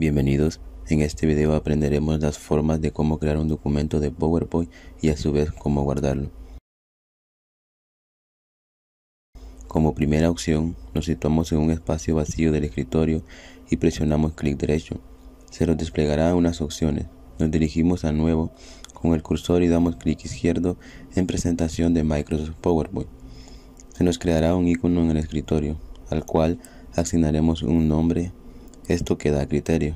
Bienvenidos, en este video aprenderemos las formas de cómo crear un documento de PowerPoint y a su vez cómo guardarlo. Como primera opción, nos situamos en un espacio vacío del escritorio y presionamos clic derecho. Se nos desplegará unas opciones. Nos dirigimos a Nuevo con el cursor y damos clic izquierdo en Presentación de Microsoft PowerPoint. Se nos creará un icono en el escritorio, al cual asignaremos un nombre esto queda a criterio.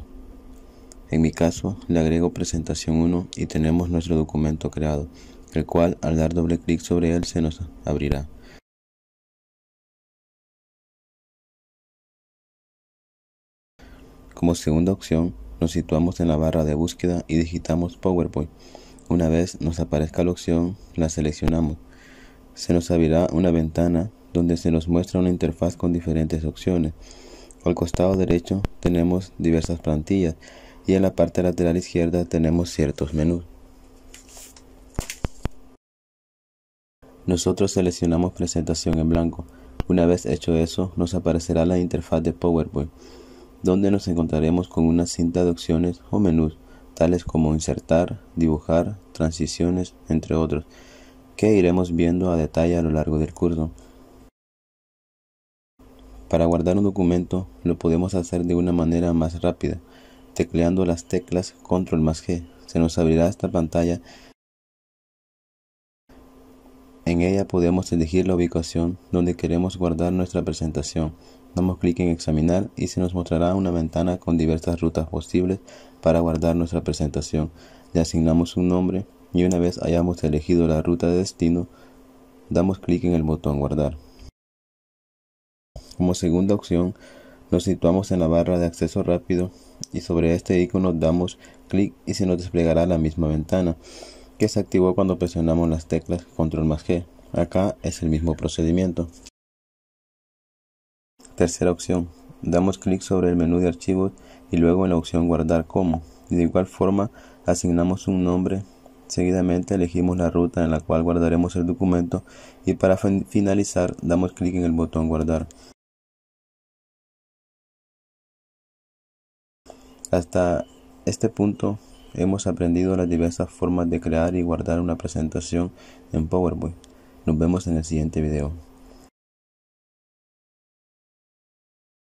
En mi caso, le agrego presentación 1 y tenemos nuestro documento creado, el cual al dar doble clic sobre él se nos abrirá. Como segunda opción, nos situamos en la barra de búsqueda y digitamos PowerPoint. Una vez nos aparezca la opción, la seleccionamos. Se nos abrirá una ventana donde se nos muestra una interfaz con diferentes opciones. Al costado derecho tenemos diversas plantillas y en la parte lateral izquierda tenemos ciertos menús. Nosotros seleccionamos presentación en blanco. Una vez hecho eso, nos aparecerá la interfaz de PowerPoint, donde nos encontraremos con una cinta de opciones o menús, tales como insertar, dibujar, transiciones, entre otros, que iremos viendo a detalle a lo largo del curso. Para guardar un documento lo podemos hacer de una manera más rápida, tecleando las teclas control más G. Se nos abrirá esta pantalla. En ella podemos elegir la ubicación donde queremos guardar nuestra presentación. Damos clic en examinar y se nos mostrará una ventana con diversas rutas posibles para guardar nuestra presentación. Le asignamos un nombre y una vez hayamos elegido la ruta de destino, damos clic en el botón guardar. Como segunda opción, nos situamos en la barra de acceso rápido y sobre este icono damos clic y se nos desplegará la misma ventana que se activó cuando presionamos las teclas control más G. Acá es el mismo procedimiento. Tercera opción. Damos clic sobre el menú de archivos y luego en la opción guardar como. De igual forma asignamos un nombre. Seguidamente elegimos la ruta en la cual guardaremos el documento y para finalizar damos clic en el botón guardar. Hasta este punto hemos aprendido las diversas formas de crear y guardar una presentación en PowerPoint. Nos vemos en el siguiente video.